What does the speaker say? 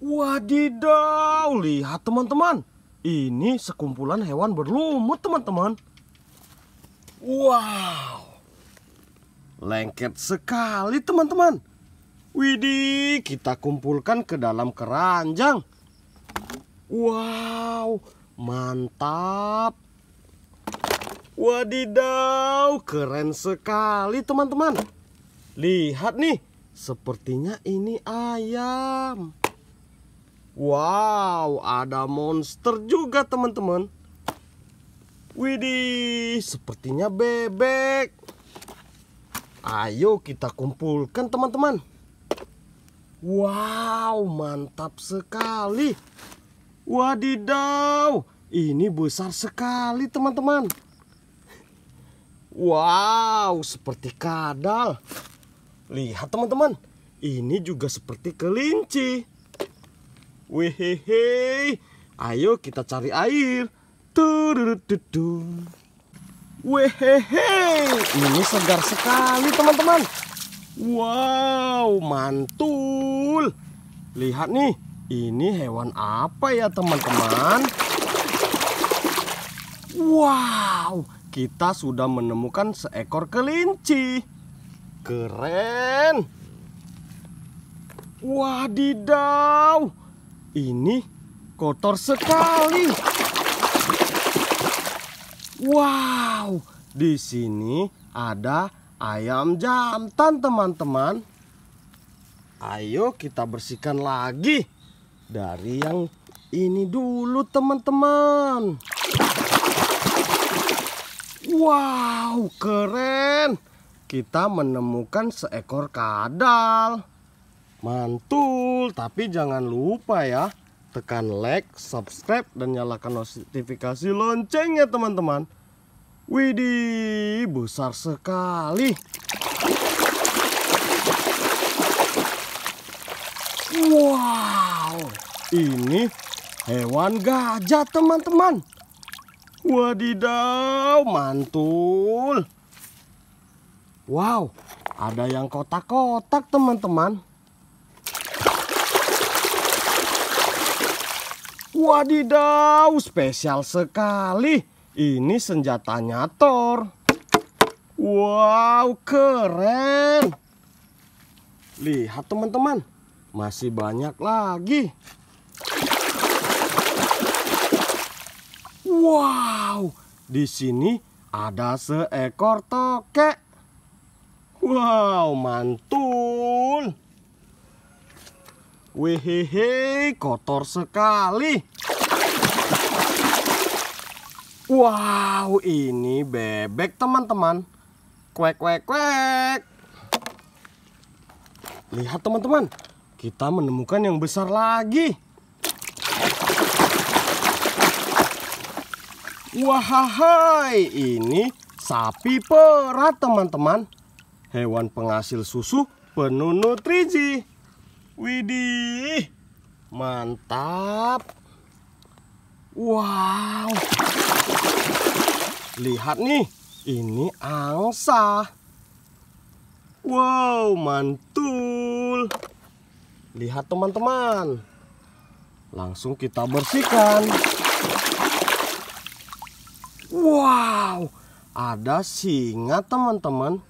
Wadidaw, lihat teman-teman. Ini sekumpulan hewan berlumut teman-teman. Wow. Lengket sekali teman-teman. Widih, kita kumpulkan ke dalam keranjang. Wow, mantap. Wadidaw, keren sekali teman-teman. Lihat nih, sepertinya ini ayam. Wow, ada monster juga teman-teman. Widih, sepertinya bebek. Ayo kita kumpulkan teman-teman. Wow, mantap sekali. Wadidaw, ini besar sekali teman-teman. Wow, seperti kadal. Lihat teman-teman, ini juga seperti kelinci. Wehehe. Ayo kita cari air. Tururududung. Wehehe. Ini segar sekali teman-teman. Wow, mantul. Lihat nih, ini hewan apa ya teman-teman? Wow, kita sudah menemukan seekor kelinci. Keren. Wadidaw, ini kotor sekali. Wow, di sini ada ayam jantan teman-teman. Ayo kita bersihkan lagi dari yang ini dulu teman-teman. Wow, keren. Kita menemukan seekor kadal mantul tapi jangan lupa ya tekan like subscribe dan nyalakan notifikasi loncengnya teman-teman widih besar sekali wow ini hewan gajah teman-teman wadidaw mantul wow ada yang kotak-kotak teman-teman Wadidaw, spesial sekali. Ini senjatanya Thor. Wow, keren. Lihat teman-teman, masih banyak lagi. Wow, di sini ada seekor tokek. Wow, mantul. Wehehe, kotor sekali. Wow, ini bebek teman-teman. Kuek, kuek, kuek. Lihat teman-teman, kita menemukan yang besar lagi. Wahai, ini sapi perah teman-teman. Hewan penghasil susu penuh nutrisi. Widih, mantap. Wow. Lihat nih, ini angsa. Wow, mantul. Lihat teman-teman. Langsung kita bersihkan. Wow, ada singa teman-teman.